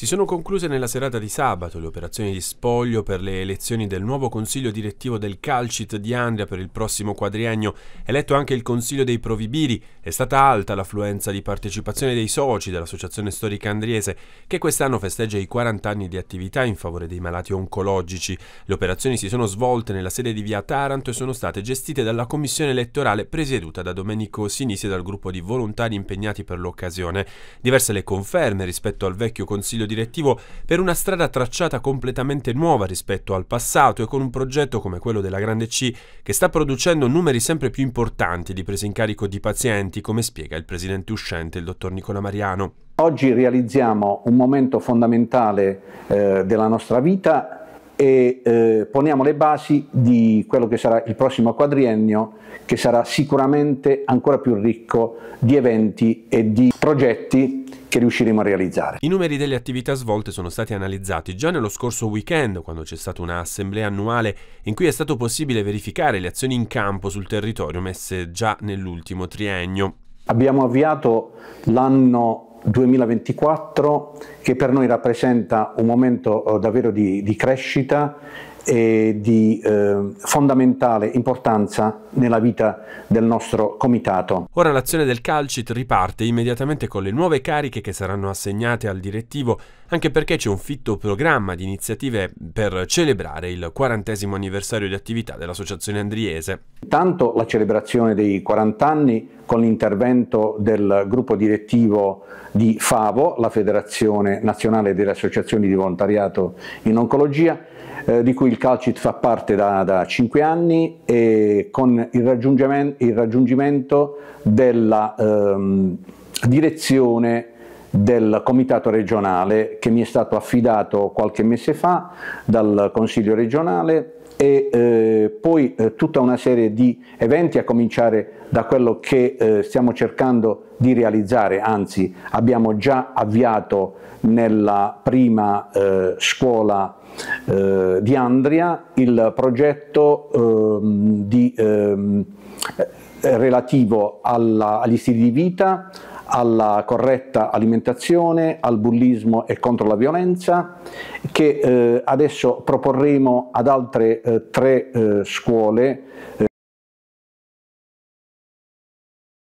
Si sono concluse nella serata di sabato le operazioni di spoglio per le elezioni del nuovo consiglio direttivo del Calcit di Andria per il prossimo quadriennio, eletto anche il consiglio dei Provibiri. È stata alta l'affluenza di partecipazione dei soci dell'Associazione Storica Andriese, che quest'anno festeggia i 40 anni di attività in favore dei malati oncologici. Le operazioni si sono svolte nella sede di via Taranto e sono state gestite dalla commissione elettorale presieduta da Domenico Sinisi e dal gruppo di volontari impegnati per l'occasione. Diverse le conferme rispetto al vecchio consiglio direttivo per una strada tracciata completamente nuova rispetto al passato e con un progetto come quello della Grande C che sta producendo numeri sempre più importanti di presa in carico di pazienti, come spiega il presidente uscente, il dottor Nicola Mariano. Oggi realizziamo un momento fondamentale eh, della nostra vita e eh, poniamo le basi di quello che sarà il prossimo quadriennio che sarà sicuramente ancora più ricco di eventi e di progetti che riusciremo a realizzare. I numeri delle attività svolte sono stati analizzati già nello scorso weekend, quando c'è stata un'assemblea annuale in cui è stato possibile verificare le azioni in campo sul territorio messe già nell'ultimo triennio. Abbiamo avviato l'anno 2024 che per noi rappresenta un momento eh, davvero di, di crescita e di eh, fondamentale importanza nella vita del nostro comitato. Ora l'azione del Calcit riparte immediatamente con le nuove cariche che saranno assegnate al direttivo, anche perché c'è un fitto programma di iniziative per celebrare il quarantesimo anniversario di attività dell'Associazione Andriese. Intanto la celebrazione dei 40 anni con l'intervento del gruppo direttivo di FAVO, la Federazione Nazionale delle Associazioni di Volontariato in Oncologia, eh, di cui il Calcit fa parte da, da 5 anni e con il raggiungimento, il raggiungimento della ehm, direzione del comitato regionale che mi è stato affidato qualche mese fa dal Consiglio regionale e eh, poi eh, tutta una serie di eventi a cominciare da quello che eh, stiamo cercando di realizzare, anzi abbiamo già avviato nella prima eh, scuola eh, di Andria il progetto ehm, di, ehm, relativo alla, agli stili di vita, alla corretta alimentazione, al bullismo e contro la violenza, che eh, adesso proporremo ad altre eh, eh, tre eh, scuole eh,